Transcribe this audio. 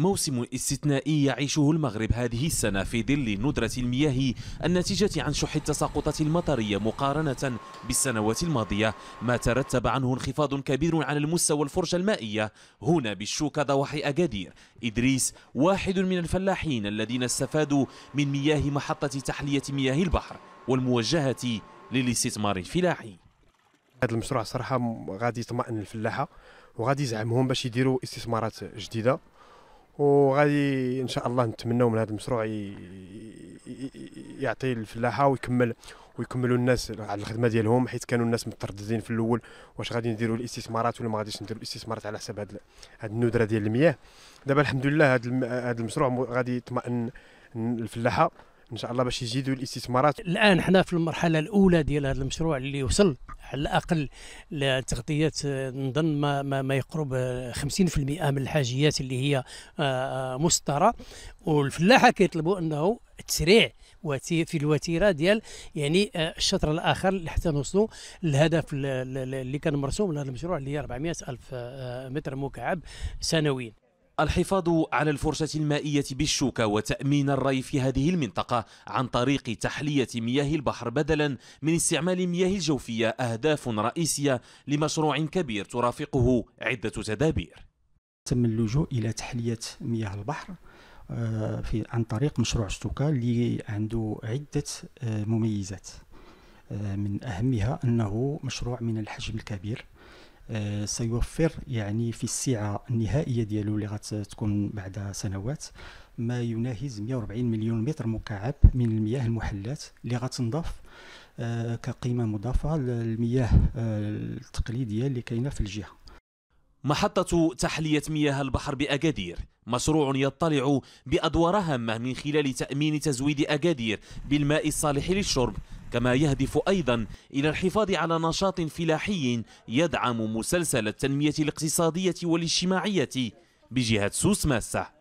موسم استثنائي يعيشه المغرب هذه السنة في ظل ندرة المياه الناتجة عن شح التساقطات المطرية مقارنة بالسنوات الماضية ما ترتب عنه انخفاض كبير على المستوى الفرشة المائية هنا بالشوكة ضواحي أكادير إدريس واحد من الفلاحين الذين استفادوا من مياه محطة تحلية مياه البحر والموجهة للاستثمار الفلاحي هذا المشروع صراحة غادي يطمئن الفلاحة وغادي يزعمهم باش يديروا استثمارات جديدة وغادي ان شاء الله نتمنوا من هذا المشروع يعطي الفلاحه ويكمل ويكملوا الناس على الخدمه ديالهم حيت كانوا الناس مترددين في الاول واش غادي نديروا الاستثمارات ولا ما غاديش نديروا الاستثمارات على حساب هاد هاد الندره ديال المياه دابا الحمد لله هاد المشروع غادي يطمئن الفلاحه ان شاء الله باش يزيدوا الاستثمارات الان حنا في المرحله الاولى ديال هذا المشروع اللي وصل على الاقل لتغطيه آه، نظن ما, ما, ما يقرب 50% آه، من الحاجيات اللي هي آه، مسطره والفلاحه كيطلبوا انه تسريع في الوتيره ديال يعني الشطر الاخر حتى نوصلوا للهدف اللي كان مرسوم لهذا المشروع اللي هي 400 الف متر مكعب سنويا الحفاظ على الفرشة المائية بالشوكة وتأمين الري في هذه المنطقة عن طريق تحلية مياه البحر بدلا من استعمال مياه الجوفية أهداف رئيسية لمشروع كبير ترافقه عدة تدابير تم اللجوء إلى تحلية مياه البحر آه، في عن طريق مشروع الشوكة اللي عنده عدة آه، مميزات آه، من أهمها أنه مشروع من الحجم الكبير آه، سيوفر يعني في السعه النهائيه ديالو اللي غتكون بعد سنوات ما يناهز 140 مليون متر مكعب من المياه المحلات اللي غتنضاف آه، كقيمه مضافه للمياه آه، التقليديه اللي كاينه في الجهه محطة تحلية مياه البحر بأكادير مشروع يطلع بأدوار هامة من خلال تأمين تزويد أكادير بالماء الصالح للشرب كما يهدف أيضا إلى الحفاظ على نشاط فلاحي يدعم مسلسل التنمية الاقتصادية والاجتماعية بجهة سوس ماسة